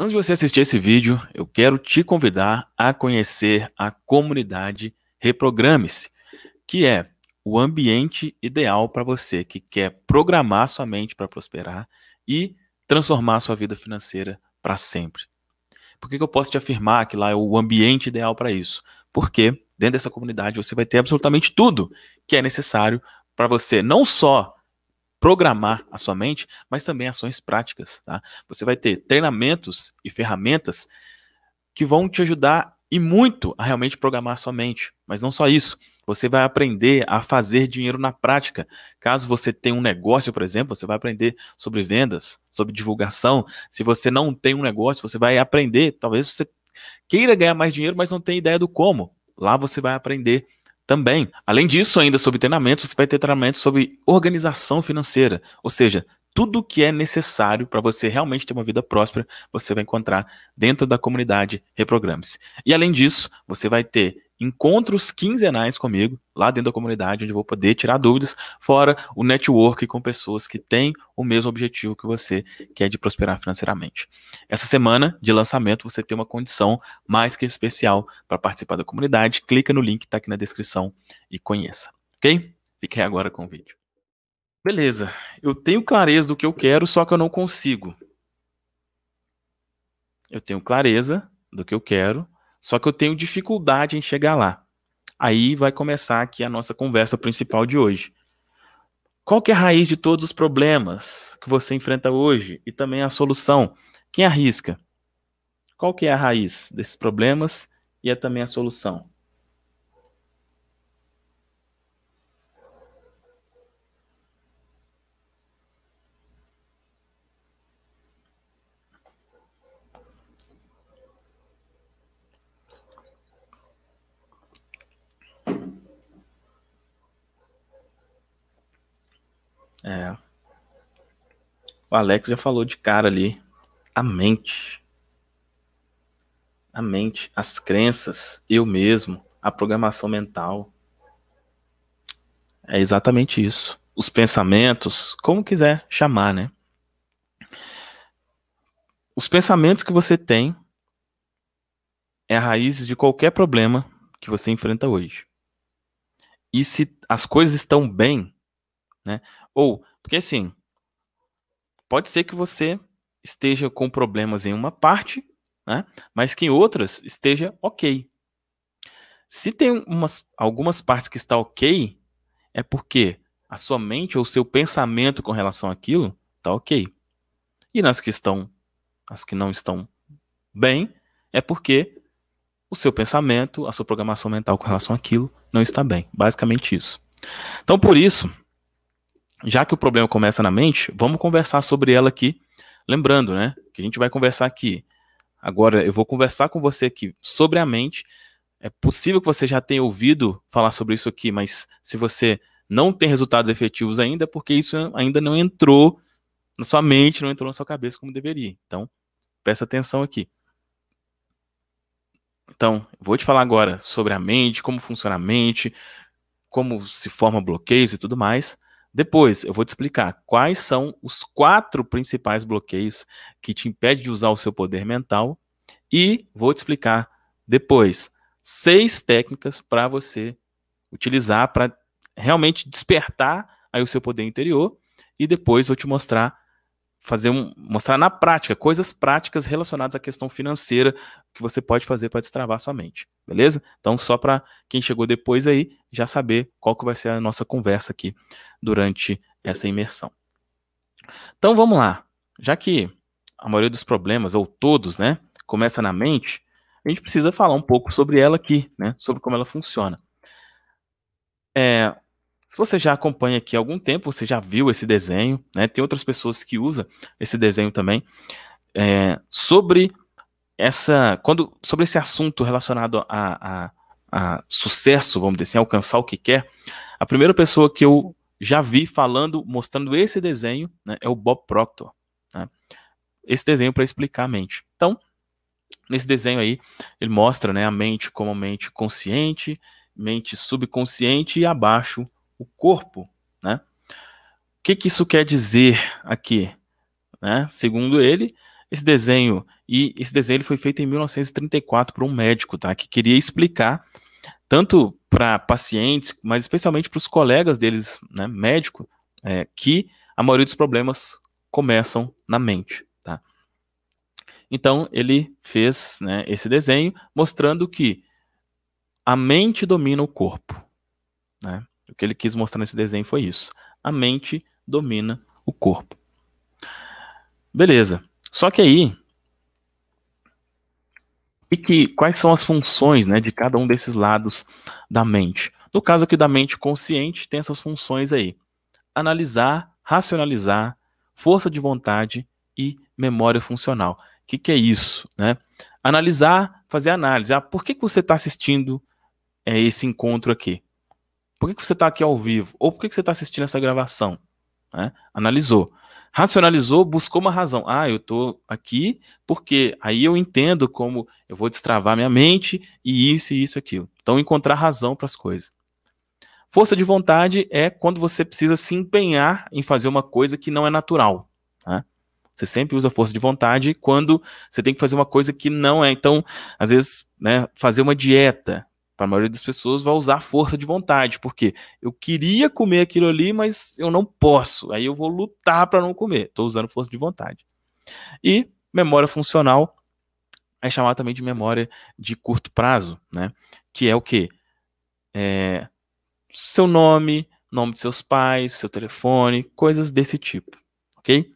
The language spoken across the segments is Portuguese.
Antes de você assistir esse vídeo, eu quero te convidar a conhecer a comunidade Reprograme-se, que é o ambiente ideal para você que quer programar sua mente para prosperar e transformar sua vida financeira para sempre. Por que, que eu posso te afirmar que lá é o ambiente ideal para isso? Porque dentro dessa comunidade você vai ter absolutamente tudo que é necessário para você não só programar a sua mente, mas também ações práticas. Tá? Você vai ter treinamentos e ferramentas que vão te ajudar e muito a realmente programar a sua mente. Mas não só isso. Você vai aprender a fazer dinheiro na prática. Caso você tenha um negócio, por exemplo, você vai aprender sobre vendas, sobre divulgação. Se você não tem um negócio, você vai aprender. Talvez você queira ganhar mais dinheiro, mas não tem ideia do como. Lá você vai aprender também. Além disso, ainda sobre treinamento, você vai ter treinamento sobre organização financeira, ou seja, tudo que é necessário para você realmente ter uma vida próspera, você vai encontrar dentro da comunidade Reprograme-se. E além disso, você vai ter encontros quinzenais comigo, lá dentro da comunidade, onde eu vou poder tirar dúvidas, fora o network com pessoas que têm o mesmo objetivo que você, que é de prosperar financeiramente. Essa semana de lançamento, você tem uma condição mais que especial para participar da comunidade. Clica no link que está aqui na descrição e conheça, ok? Fique aí agora com o vídeo. Beleza, eu tenho clareza do que eu quero, só que eu não consigo. Eu tenho clareza do que eu quero, só que eu tenho dificuldade em chegar lá. Aí vai começar aqui a nossa conversa principal de hoje. Qual que é a raiz de todos os problemas que você enfrenta hoje e também a solução? Quem arrisca? Qual que é a raiz desses problemas e é também a solução? É. O Alex já falou de cara ali. A mente. A mente, as crenças, eu mesmo, a programação mental. É exatamente isso. Os pensamentos, como quiser chamar, né? Os pensamentos que você tem é a raiz de qualquer problema que você enfrenta hoje. E se as coisas estão bem, né? Ou, porque assim, pode ser que você esteja com problemas em uma parte, né? mas que em outras esteja ok. Se tem umas, algumas partes que está ok, é porque a sua mente ou seu pensamento com relação àquilo está ok. E nas que estão, as que não estão bem, é porque o seu pensamento, a sua programação mental com relação àquilo não está bem. Basicamente isso. Então, por isso, já que o problema começa na mente, vamos conversar sobre ela aqui. Lembrando, né? Que a gente vai conversar aqui. Agora, eu vou conversar com você aqui sobre a mente. É possível que você já tenha ouvido falar sobre isso aqui, mas se você não tem resultados efetivos ainda, é porque isso ainda não entrou na sua mente, não entrou na sua cabeça como deveria. Então, presta atenção aqui. Então, vou te falar agora sobre a mente, como funciona a mente, como se forma bloqueios e tudo mais. Depois, eu vou te explicar quais são os quatro principais bloqueios que te impedem de usar o seu poder mental e vou te explicar depois seis técnicas para você utilizar para realmente despertar aí o seu poder interior e depois vou te mostrar fazer um, mostrar na prática coisas práticas relacionadas à questão financeira que você pode fazer para destravar sua mente beleza? Então, só para quem chegou depois aí já saber qual que vai ser a nossa conversa aqui durante essa imersão. Então, vamos lá. Já que a maioria dos problemas, ou todos, né, começa na mente, a gente precisa falar um pouco sobre ela aqui, né, sobre como ela funciona. É, se você já acompanha aqui há algum tempo, você já viu esse desenho, né, tem outras pessoas que usam esse desenho também, é, sobre essa quando sobre esse assunto relacionado a, a, a, sucesso, vamos dizer assim, alcançar o que quer, a primeira pessoa que eu já vi falando, mostrando esse desenho, né, é o Bob Proctor. Né? Esse desenho para explicar a mente. Então, nesse desenho aí, ele mostra né, a mente como mente consciente, mente subconsciente e abaixo o corpo. Né? O que, que isso quer dizer aqui? Né? Segundo ele, esse desenho. E esse desenho foi feito em 1934 por um médico, tá? Que queria explicar tanto para pacientes, mas especialmente para os colegas deles, né, médico, é, que a maioria dos problemas começam na mente, tá? Então ele fez né, esse desenho mostrando que a mente domina o corpo, né? O que ele quis mostrar nesse desenho foi isso: a mente domina o corpo. Beleza. Só que aí, e que, quais são as funções né, de cada um desses lados da mente? No caso aqui da mente consciente, tem essas funções aí: analisar, racionalizar, força de vontade e memória funcional. O que, que é isso? Né? Analisar, fazer análise. Ah, por que, que você está assistindo é, esse encontro aqui? Por que, que você está aqui ao vivo? Ou por que, que você está assistindo essa gravação? Né? Analisou. Racionalizou, buscou uma razão. Ah, eu estou aqui porque aí eu entendo como eu vou destravar minha mente e isso e isso aquilo. Então encontrar razão para as coisas. Força de vontade é quando você precisa se empenhar em fazer uma coisa que não é natural. Tá? Você sempre usa força de vontade quando você tem que fazer uma coisa que não é. Então, às vezes, né, fazer uma dieta para a maioria das pessoas, vai usar força de vontade, porque eu queria comer aquilo ali, mas eu não posso. Aí eu vou lutar para não comer. Estou usando força de vontade. E memória funcional é chamada também de memória de curto prazo, né? Que é o quê? É, seu nome, nome de seus pais, seu telefone, coisas desse tipo, ok?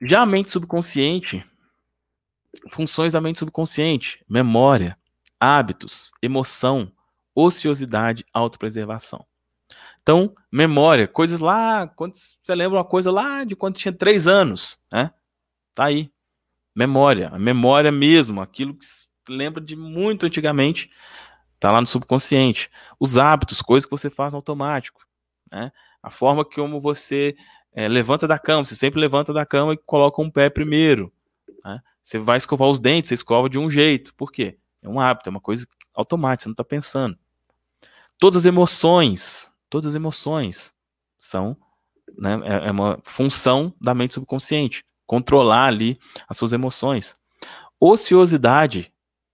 Já a mente subconsciente, funções da mente subconsciente, memória, hábitos, emoção, ociosidade, autopreservação. Então, memória, coisas lá, quando você lembra uma coisa lá de quando tinha três anos, né? Tá aí. Memória, a memória mesmo, aquilo que lembra de muito antigamente, tá lá no subconsciente. Os hábitos, coisas que você faz no automático, né? A forma como você é, levanta da cama, você sempre levanta da cama e coloca um pé primeiro, né? Você vai escovar os dentes, você escova de um jeito, por quê? É um hábito, é uma coisa automática, você não está pensando. Todas as emoções, todas as emoções são né, é, é uma função da mente subconsciente, controlar ali as suas emoções. Ociosidade,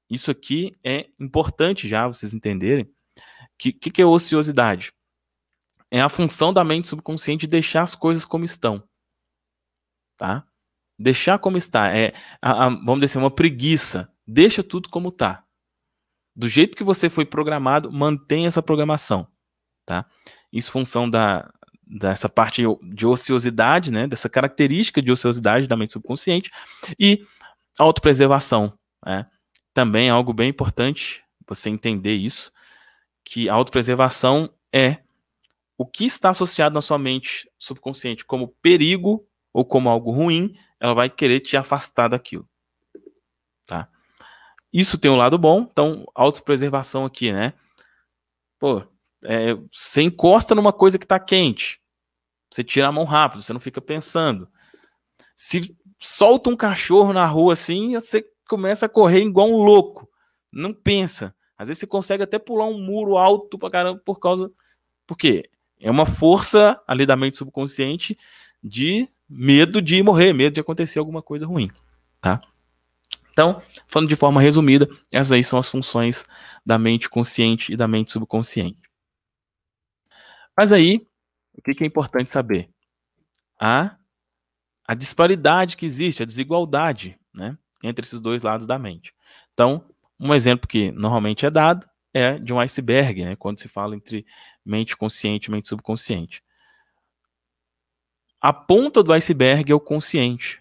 isso aqui é importante já vocês entenderem. O que, que, que é ociosidade? É a função da mente subconsciente de deixar as coisas como estão. Tá? Deixar como está. É, a, a, vamos dizer, assim, é uma preguiça Deixa tudo como tá. Do jeito que você foi programado, mantém essa programação, tá? Isso função da dessa parte de ociosidade, né, dessa característica de ociosidade da mente subconsciente e autopreservação, né? Também é algo bem importante você entender isso, que a autopreservação é o que está associado na sua mente subconsciente como perigo ou como algo ruim, ela vai querer te afastar daquilo. Tá? Isso tem um lado bom, então autopreservação aqui, né? Pô, é, você encosta numa coisa que está quente. Você tira a mão rápido, você não fica pensando. Se solta um cachorro na rua assim, você começa a correr igual um louco. Não pensa. Às vezes você consegue até pular um muro alto pra caramba por causa. Porque é uma força ali da mente subconsciente de medo de morrer, medo de acontecer alguma coisa ruim. Tá? Então, falando de forma resumida, essas aí são as funções da mente consciente e da mente subconsciente. Mas aí, o que é importante saber? A, a disparidade que existe, a desigualdade né, entre esses dois lados da mente. Então, um exemplo que normalmente é dado é de um iceberg, né, quando se fala entre mente consciente e mente subconsciente. A ponta do iceberg é o consciente.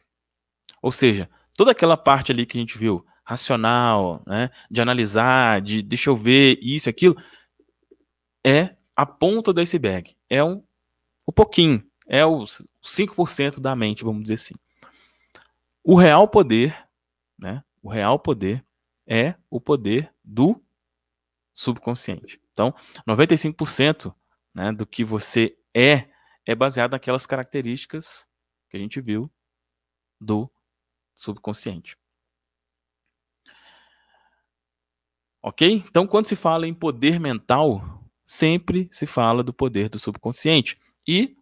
Ou seja, toda aquela parte ali que a gente viu, racional, né, de analisar, de deixa eu ver isso, aquilo, é a ponta do iceberg. É um, um pouquinho, é os 5% da mente, vamos dizer assim. O real poder, né, o real poder é o poder do subconsciente. Então, 95% né, do que você é, é baseado naquelas características que a gente viu do subconsciente. Ok? Então, quando se fala em poder mental, sempre se fala do poder do subconsciente. E,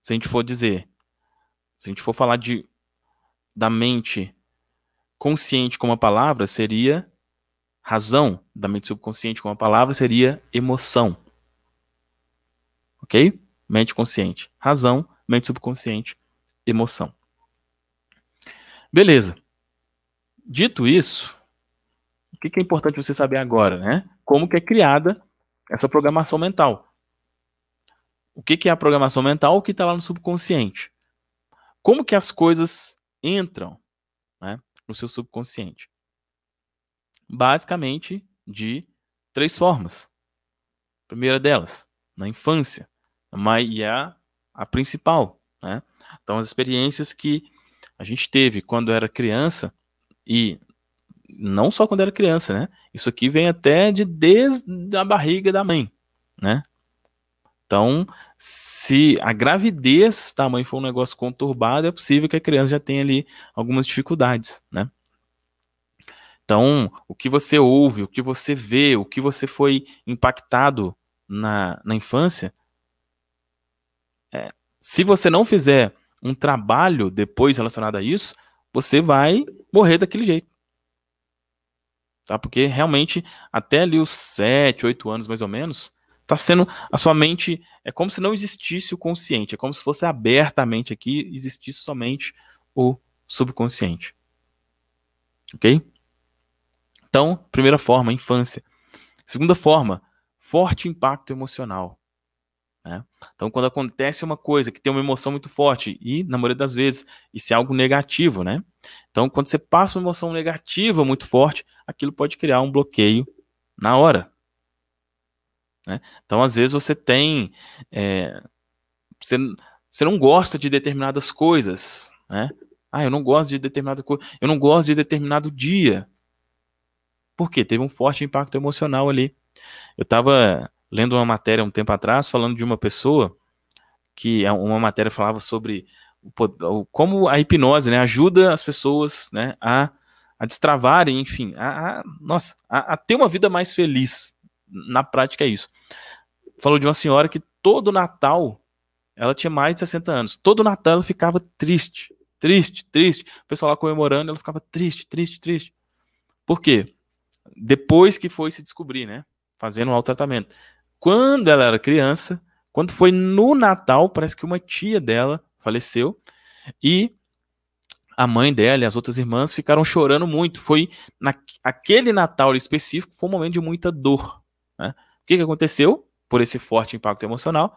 se a gente for dizer, se a gente for falar de, da mente consciente como a palavra, seria razão. Da mente subconsciente como a palavra, seria emoção. Ok? Mente consciente, razão. Mente subconsciente, emoção. Beleza. Dito isso, o que é importante você saber agora, né? Como que é criada essa programação mental? O que é a programação mental? O que está lá no subconsciente? Como que as coisas entram né, no seu subconsciente? Basicamente, de três formas. A primeira delas, na infância, mas, e é a principal. Né? Então, as experiências que a gente teve quando era criança e não só quando era criança, né? Isso aqui vem até de desde a barriga da mãe, né? Então, se a gravidez da mãe for um negócio conturbado, é possível que a criança já tenha ali algumas dificuldades, né? Então, o que você ouve, o que você vê, o que você foi impactado na, na infância, é, se você não fizer um trabalho depois relacionado a isso, você vai morrer daquele jeito. Tá? Porque realmente, até ali os 7, 8 anos mais ou menos, tá sendo a sua mente é como se não existisse o consciente, é como se fosse abertamente aqui existisse somente o subconsciente. OK? Então, primeira forma, infância. Segunda forma, forte impacto emocional. Né? Então, quando acontece uma coisa que tem uma emoção muito forte, e na maioria das vezes, isso é algo negativo, né? Então, quando você passa uma emoção negativa muito forte, aquilo pode criar um bloqueio na hora. Né? Então, às vezes, você tem. É, você, você não gosta de determinadas coisas, né? Ah, eu não gosto de determinada coisa, eu não gosto de determinado dia. Por quê? Teve um forte impacto emocional ali. Eu estava lendo uma matéria um tempo atrás falando de uma pessoa que é uma matéria falava sobre como a hipnose né, ajuda as pessoas né, a, a destravarem, enfim, a, a nossa, a, a, ter uma vida mais feliz. Na prática é isso. Falou de uma senhora que todo Natal, ela tinha mais de 60 anos, todo Natal ela ficava triste, triste, triste. O pessoal lá comemorando, ela ficava triste, triste, triste. Por quê? Depois que foi se descobrir, né? Fazendo um tratamento quando ela era criança, quando foi no Natal, parece que uma tia dela faleceu e a mãe dela e as outras irmãs ficaram chorando muito. Foi naquele Natal específico, foi um momento de muita dor. Né? O que, que aconteceu? Por esse forte impacto emocional,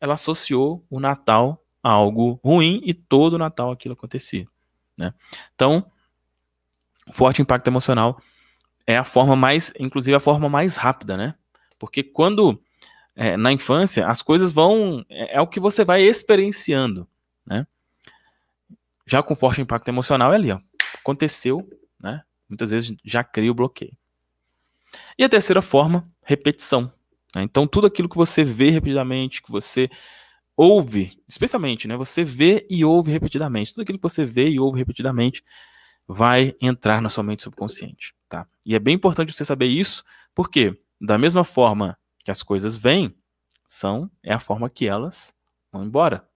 ela associou o Natal a algo ruim e todo Natal aquilo acontecia. Né? Então, forte impacto emocional é a forma mais, inclusive a forma mais rápida, né? porque quando é, na infância as coisas vão é, é, o que você vai experienciando, né? Já com forte impacto emocional é ali, ó, aconteceu, né? Muitas vezes já cria o bloqueio. E a terceira forma, repetição. Né? Então tudo aquilo que você vê repetidamente, que você ouve, especialmente, né? Você vê e ouve repetidamente. Tudo aquilo que você vê e ouve repetidamente vai entrar na sua mente subconsciente, tá? E é bem importante você saber isso, por quê? Da mesma forma que as coisas vêm, são é a forma que elas vão embora.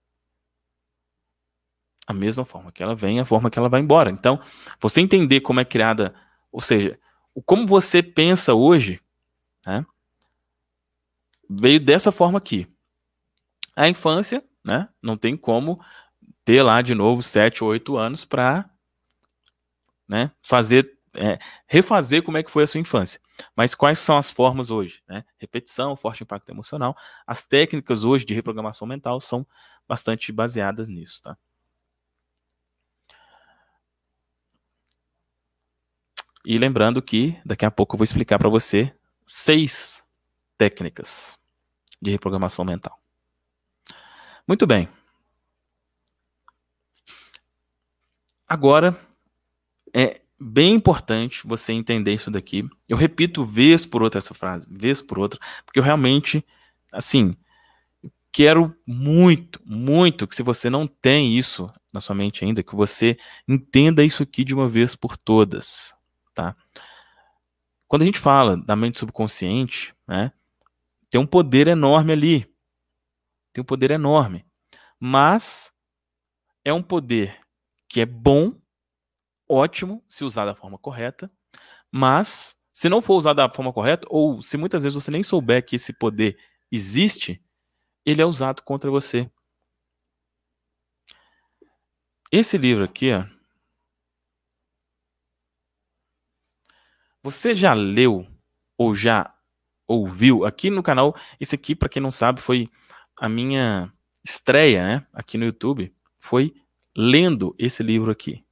A mesma forma que ela vem, é a forma que ela vai embora. Então, você entender como é criada, ou seja, como você pensa hoje, né, veio dessa forma aqui. A infância, né, não tem como ter lá de novo 7 ou 8 anos para né, fazer é, refazer como é que foi a sua infância. Mas quais são as formas hoje? Né? Repetição, forte impacto emocional. As técnicas hoje de reprogramação mental são bastante baseadas nisso. Tá? E lembrando que daqui a pouco eu vou explicar para você seis técnicas de reprogramação mental. Muito bem. Agora, é, bem importante você entender isso daqui. Eu repito vez por outra essa frase, vez por outra, porque eu realmente, assim, quero muito, muito que se você não tem isso na sua mente ainda, que você entenda isso aqui de uma vez por todas, tá? Quando a gente fala da mente subconsciente, né, tem um poder enorme ali. Tem um poder enorme. Mas é um poder que é bom ótimo se usar da forma correta, mas se não for usado da forma correta, ou se muitas vezes você nem souber que esse poder existe, ele é usado contra você. Esse livro aqui, ó. Você já leu ou já ouviu aqui no canal? Esse aqui, para quem não sabe, foi a minha estreia, né? Aqui no YouTube, foi lendo esse livro aqui.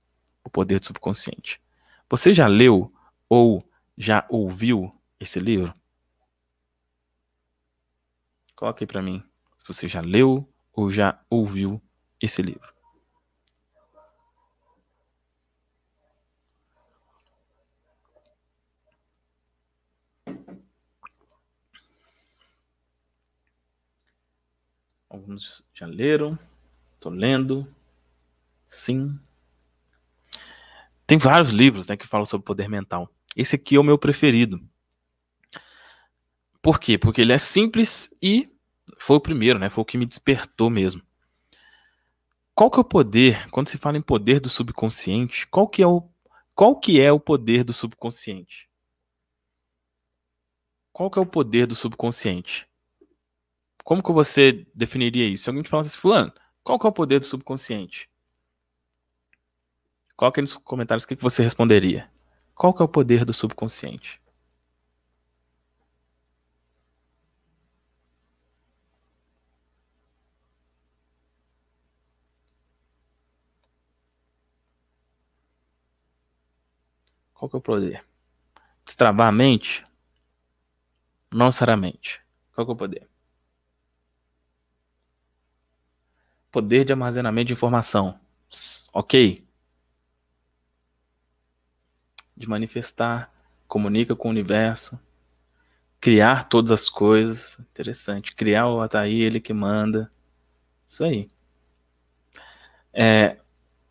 Poder do Subconsciente. Você já leu ou já ouviu esse livro? Coloque aí para mim se você já leu ou já ouviu esse livro. Alguns já leram, estou lendo, sim, tem vários livros né, que falam sobre poder mental. Esse aqui é o meu preferido. Por quê? Porque ele é simples e foi o primeiro, né? Foi o que me despertou mesmo. Qual que é o poder? Quando se fala em poder do subconsciente, qual que é o qual que é o poder do subconsciente? Qual que é o poder do subconsciente? Como que você definiria isso? Se alguém te falasse assim, fulano, qual que é o poder do subconsciente? Coloque aí nos comentários o que, que você responderia. Qual que é o poder do subconsciente? Qual que é o poder? Destravar a mente? Não mente? Qual que é o poder? Poder de armazenamento de informação. Ok de manifestar, comunica com o universo, criar todas as coisas. Interessante. Criar o Ataí, ele que manda. Isso aí. É,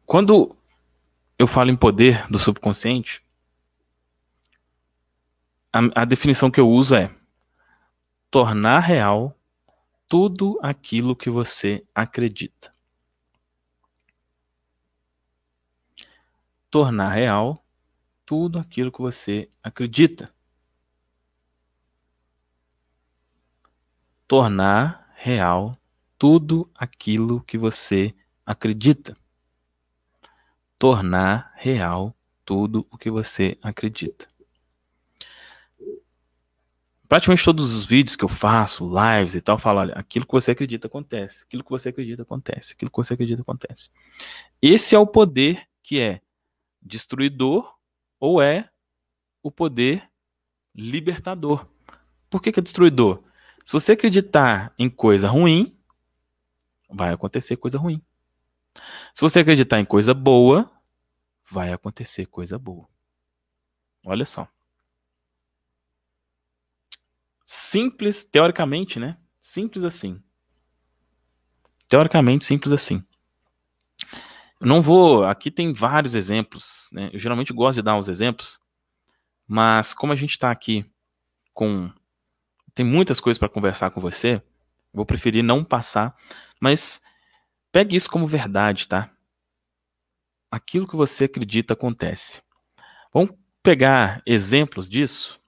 quando eu falo em poder do subconsciente, a, a definição que eu uso é tornar real tudo aquilo que você acredita. Tornar real tudo aquilo que você acredita. Tornar real tudo aquilo que você acredita. Tornar real tudo o que você acredita. Praticamente todos os vídeos que eu faço, lives e tal, falo, olha, aquilo que você acredita acontece, aquilo que você acredita acontece, aquilo que você acredita acontece. Esse é o poder que é destruidor ou é o poder libertador. Por que, que é destruidor? Se você acreditar em coisa ruim, vai acontecer coisa ruim. Se você acreditar em coisa boa, vai acontecer coisa boa. Olha só. Simples, teoricamente, né? Simples assim. Teoricamente, simples assim não vou, aqui tem vários exemplos, né? Eu geralmente gosto de dar os exemplos, mas como a gente está aqui com tem muitas coisas para conversar com você, vou preferir não passar, mas pegue isso como verdade, tá? Aquilo que você acredita acontece. Vamos pegar exemplos disso?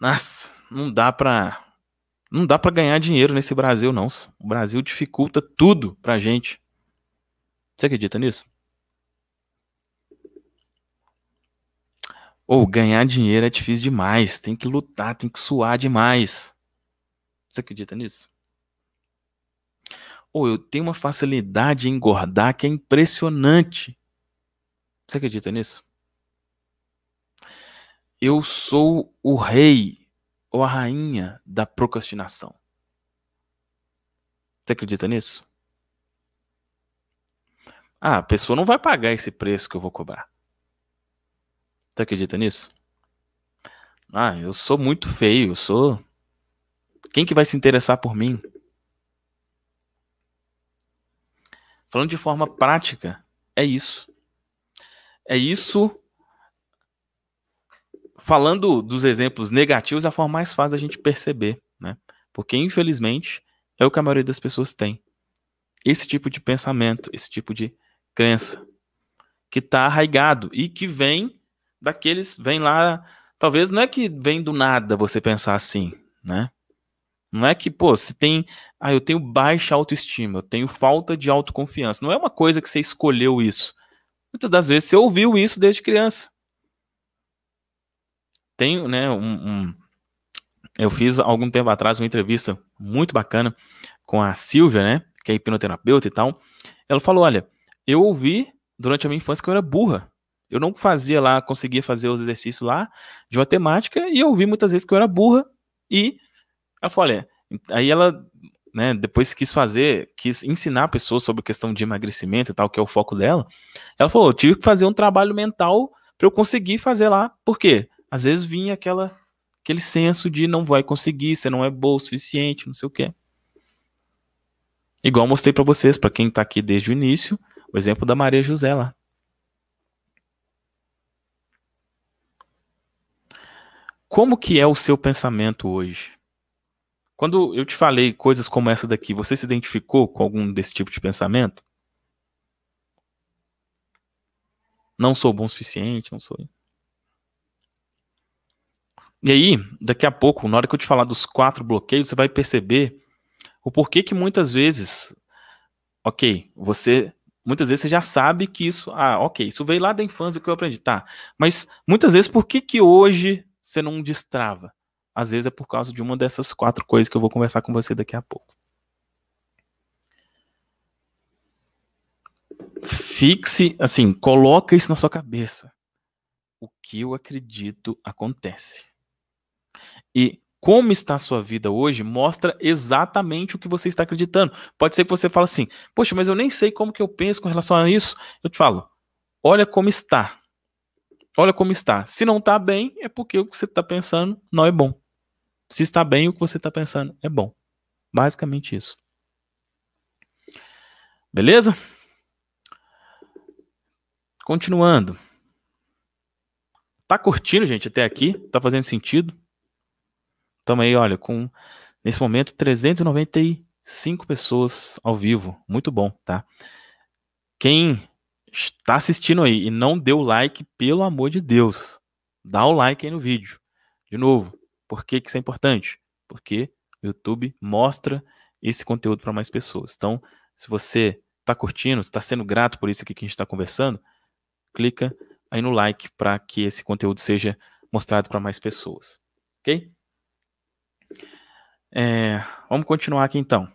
Nossa, não dá para não dá para ganhar dinheiro nesse Brasil, não. O Brasil dificulta tudo pra gente. Você acredita nisso? Ou ganhar dinheiro é difícil demais, tem que lutar, tem que suar demais. Você acredita nisso? Ou eu tenho uma facilidade em engordar que é impressionante. Você acredita nisso? Eu sou o rei ou a rainha da procrastinação. Você acredita nisso? Ah, a pessoa não vai pagar esse preço que eu vou cobrar. Você acredita nisso? Ah, eu sou muito feio, eu sou. Quem que vai se interessar por mim? Falando de forma prática, é isso. É isso falando dos exemplos negativos, é a forma mais fácil da gente perceber, né? Porque, infelizmente, é o que a maioria das pessoas tem. Esse tipo de pensamento, esse tipo de crença que está arraigado e que vem daqueles, vem lá, talvez não é que vem do nada você pensar assim, né? Não é que, pô, se tem, ah, eu tenho baixa autoestima, eu tenho falta de autoconfiança. Não é uma coisa que você escolheu isso. Muitas das vezes você ouviu isso desde criança tem, né, um, um, eu fiz algum tempo atrás uma entrevista muito bacana com a Silvia, né, que é hipnoterapeuta e tal. Ela falou: "Olha, eu ouvi durante a minha infância que eu era burra. Eu não fazia lá, conseguia fazer os exercícios lá de matemática e eu ouvi muitas vezes que eu era burra e ela falou, olha, aí ela né, depois quis fazer, quis ensinar pessoas sobre questão de emagrecimento e tal, que é o foco dela. Ela falou: tive que fazer um trabalho mental para eu conseguir fazer lá. Por quê? às vezes vinha aquela, aquele senso de não vai conseguir, você não é bom o suficiente, não sei o quê. Igual eu mostrei para vocês, para quem tá aqui desde o início, o exemplo da Maria José lá. Como que é o seu pensamento hoje? Quando eu te falei coisas como essa daqui, você se identificou com algum desse tipo de pensamento? Não sou bom o suficiente, não sou. E aí, daqui a pouco, na hora que eu te falar dos quatro bloqueios, você vai perceber o porquê que muitas vezes, ok, você muitas vezes você já sabe que isso, ah, ok, isso veio lá da infância que eu aprendi, tá? Mas muitas vezes por que que hoje você não destrava? Às vezes é por causa de uma dessas quatro coisas que eu vou conversar com você daqui a pouco. Fixe, assim, coloca isso na sua cabeça. O que eu acredito acontece. E como está a sua vida hoje mostra exatamente o que você está acreditando. Pode ser que você fale assim: "Poxa, mas eu nem sei como que eu penso com relação a isso". Eu te falo: "Olha como está. Olha como está. Se não está bem, é porque o que você está pensando não é bom. Se está bem, o que você está pensando é bom. Basicamente isso. Beleza? Continuando. Tá curtindo, gente, até aqui? Tá fazendo sentido? Estamos aí, olha, com nesse momento 395 pessoas ao vivo. Muito bom, tá? Quem está assistindo aí e não deu like, pelo amor de Deus, dá o like aí no vídeo. De novo, por que, que isso é importante? Porque o YouTube mostra esse conteúdo para mais pessoas. Então, se você está curtindo, está sendo grato por isso aqui que a gente está conversando, clica aí no like para que esse conteúdo seja mostrado para mais pessoas. Ok? É, vamos continuar aqui então.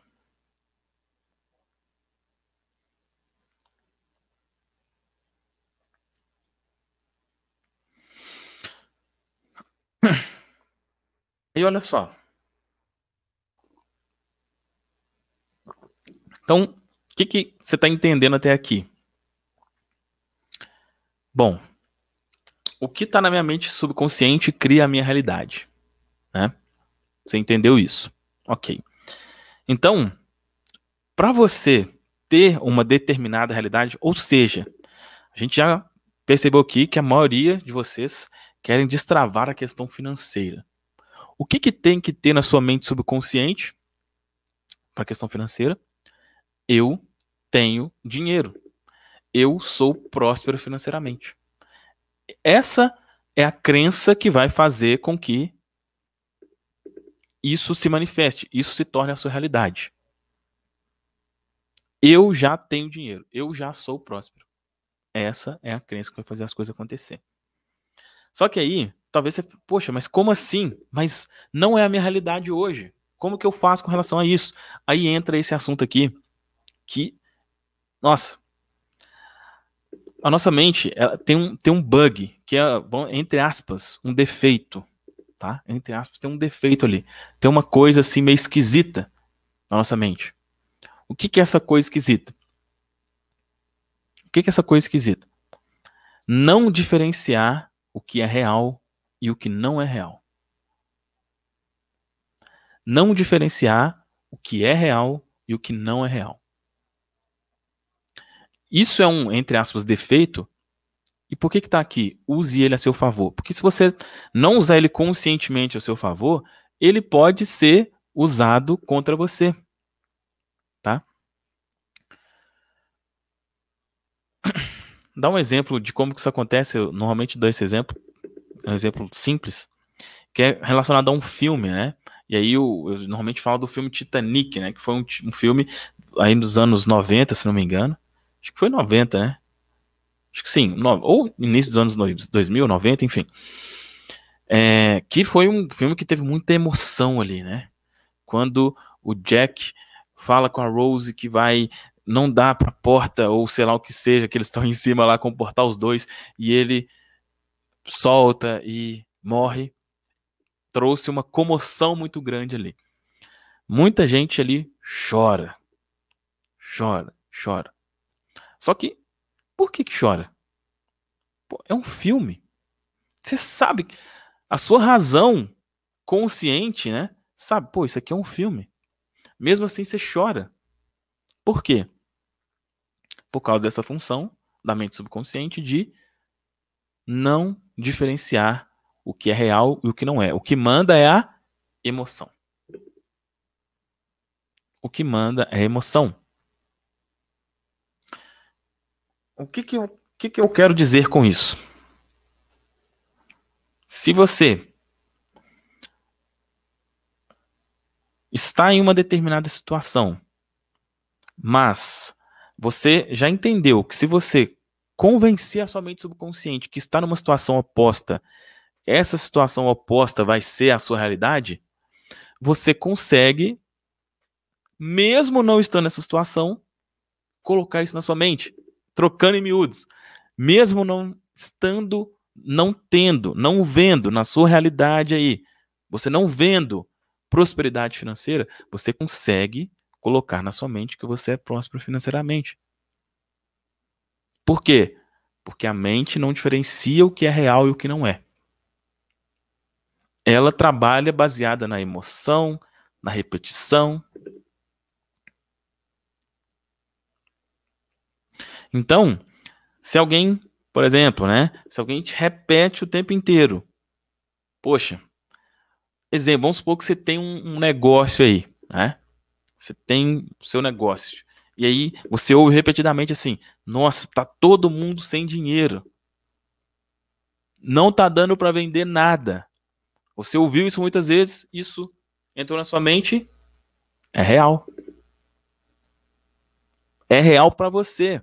E olha só. Então, o que, que você está entendendo até aqui? Bom, o que está na minha mente subconsciente cria a minha realidade. Né? Você entendeu isso? Ok. Então, para você ter uma determinada realidade, ou seja, a gente já percebeu aqui que a maioria de vocês querem destravar a questão financeira. O que, que tem que ter na sua mente subconsciente para a questão financeira? Eu tenho dinheiro. Eu sou próspero financeiramente. Essa é a crença que vai fazer com que isso se manifeste, isso se torne a sua realidade. Eu já tenho dinheiro, eu já sou próspero. Essa é a crença que vai fazer as coisas acontecer. Só que aí, talvez você, poxa, mas como assim? Mas não é a minha realidade hoje. Como que eu faço com relação a isso? Aí entra esse assunto aqui que, nossa, a nossa mente tem, um, tem um bug, que é, entre aspas, um defeito tá? Entre aspas, tem um defeito ali. Tem uma coisa assim meio esquisita na nossa mente. O que, que é essa coisa esquisita? O que, que é essa coisa esquisita? Não diferenciar o que é real e o que não é real. Não diferenciar o que é real e o que não é real. Isso é um, entre aspas, defeito e por que que tá aqui? Use ele a seu favor. Porque se você não usar ele conscientemente a seu favor, ele pode ser usado contra você. Tá? Dá um exemplo de como que isso acontece. Eu normalmente dou esse exemplo, um exemplo simples, que é relacionado a um filme, né? E aí eu, eu normalmente falo do filme Titanic, né? Que foi um, um filme aí nos anos 90, se não me engano. Acho que foi 90, né? acho que sim, ou início dos anos 2000, 90, enfim. É, que foi um filme que teve muita emoção ali, né? Quando o Jack fala com a Rose que vai não dá para a porta ou sei lá o que seja que eles estão em cima lá comportar os dois e ele solta e morre trouxe uma comoção muito grande ali muita gente ali chora chora chora só que por que, que chora? Pô, é um filme. Você sabe. A sua razão consciente, né? Sabe, pô, isso aqui é um filme. Mesmo assim, você chora. Por quê? Por causa dessa função da mente subconsciente de não diferenciar o que é real e o que não é. O que manda é a emoção. O que manda é a emoção. O que que eu, que que eu quero dizer com isso? Se você está em uma determinada situação, mas você já entendeu que se você convencer a sua mente subconsciente que está numa situação oposta, essa situação oposta vai ser a sua realidade, você consegue, mesmo não estando nessa situação, colocar isso na sua mente trocando em miúdos, mesmo não estando, não tendo, não vendo na sua realidade aí, você não vendo prosperidade financeira, você consegue colocar na sua mente que você é próspero financeiramente. Por quê? Porque a mente não diferencia o que é real e o que não é. Ela trabalha baseada na emoção, na repetição, Então, se alguém, por exemplo, né? Se alguém te repete o tempo inteiro, poxa, exemplo, vamos supor que você tem um, negócio aí, né? Você tem o seu negócio. E aí você ouve repetidamente assim: "Nossa, tá todo mundo sem dinheiro. Não tá dando para vender nada". Você ouviu isso muitas vezes, isso entrou na sua mente, é real. É real para você.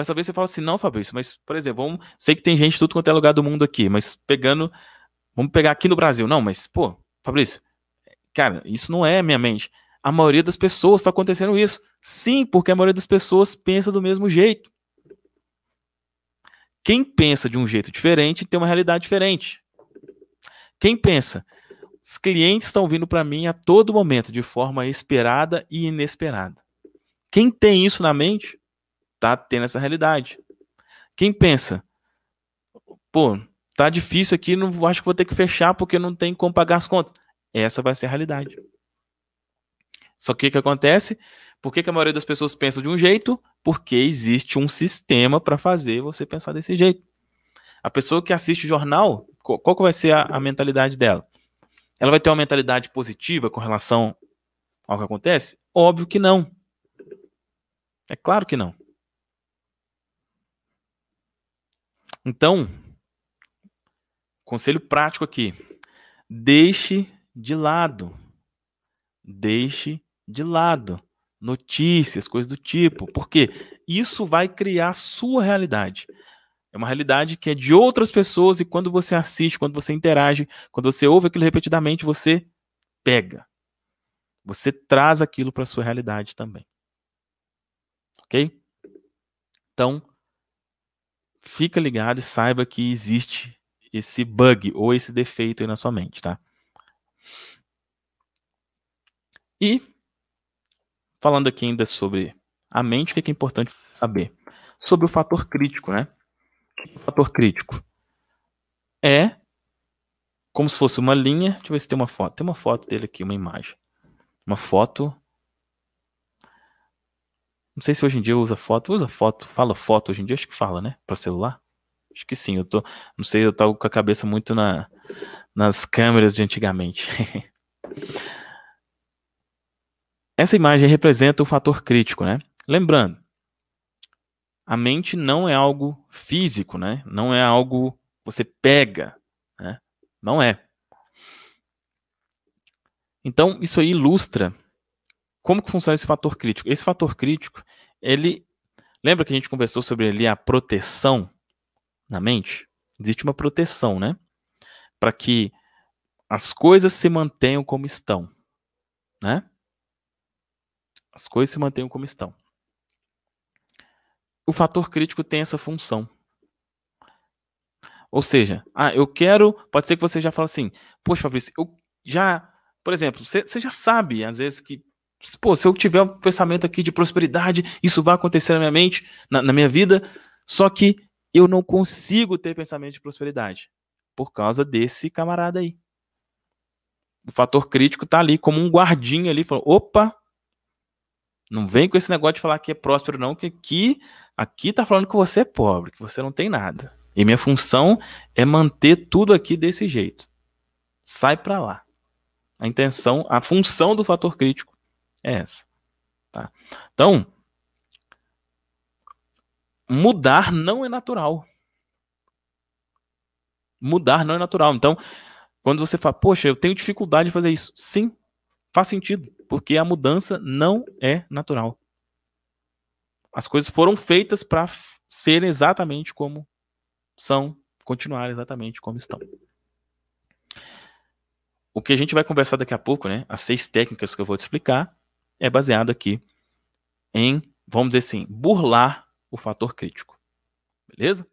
Mas talvez você fale assim, não, Fabrício, mas, por exemplo, vamos, sei que tem gente de tudo quanto é lugar do mundo aqui, mas pegando, vamos pegar aqui no Brasil. Não, mas, pô, Fabrício, cara, isso não é minha mente. A maioria das pessoas está acontecendo isso. Sim, porque a maioria das pessoas pensa do mesmo jeito. Quem pensa de um jeito diferente tem uma realidade diferente. Quem pensa, os clientes estão vindo para mim a todo momento de forma esperada e inesperada. Quem tem isso na mente tá tendo essa realidade. Quem pensa, pô, tá difícil aqui, não acho que vou ter que fechar porque não tem como pagar as contas. Essa vai ser a realidade. Só que o que acontece? Por que, que a maioria das pessoas pensa de um jeito? Porque existe um sistema para fazer você pensar desse jeito. A pessoa que assiste o jornal, qual que vai ser a, a mentalidade dela? Ela vai ter uma mentalidade positiva com relação ao que acontece? Óbvio que não. É claro que não. Então, conselho prático aqui. Deixe de lado. Deixe de lado notícias, coisas do tipo, porque isso vai criar sua realidade. É uma realidade que é de outras pessoas e quando você assiste, quando você interage, quando você ouve aquilo repetidamente, você pega. Você traz aquilo para sua realidade também. OK? Então, fica ligado e saiba que existe esse bug ou esse defeito aí na sua mente, tá? E falando aqui ainda sobre a mente, o que é, importante saber? Sobre o fator crítico, né? É o fator crítico é como se fosse uma linha. Deixa eu ver se tem uma foto. Tem uma foto dele aqui, uma imagem. Uma foto não sei se hoje em dia usa foto. Usa foto, fala foto hoje em dia, acho que fala, né? Para celular. Acho que sim, eu tô. Não sei, eu tava com a cabeça muito na, nas câmeras de antigamente. Essa imagem representa o fator crítico, né? Lembrando, a mente não é algo físico, né? Não é algo você pega, né? Não é. Então, isso aí ilustra como que funciona esse fator crítico? Esse fator crítico, ele. Lembra que a gente conversou sobre ali a proteção na mente? Existe uma proteção, né? Para que as coisas se mantenham como estão, né? As coisas se mantenham como estão. O fator crítico tem essa função. Ou seja, ah, eu quero. Pode ser que você já fale assim, poxa, Fabrício, eu já. Por exemplo, você, você já sabe, às vezes, que pô, se eu tiver um pensamento aqui de prosperidade, isso vai acontecer na minha mente, na, na minha vida, só que eu não consigo ter pensamento de prosperidade por causa desse camarada aí. O fator crítico tá ali como um guardinha ali, falando, opa, não vem com esse negócio de falar que é próspero não, que aqui, aqui tá falando que você é pobre, que você não tem nada. E minha função é manter tudo aqui desse jeito. Sai para lá. A intenção, a função do fator crítico é essa. Tá? Então, mudar não é natural. Mudar não é natural. Então, quando você fala, poxa, eu tenho dificuldade de fazer isso. Sim, faz sentido, porque a mudança não é natural. As coisas foram feitas para serem exatamente como são, continuar exatamente como estão. O que a gente vai conversar daqui a pouco, né? As seis técnicas que eu vou te explicar, é baseado aqui em, vamos dizer assim, burlar o fator crítico. Beleza?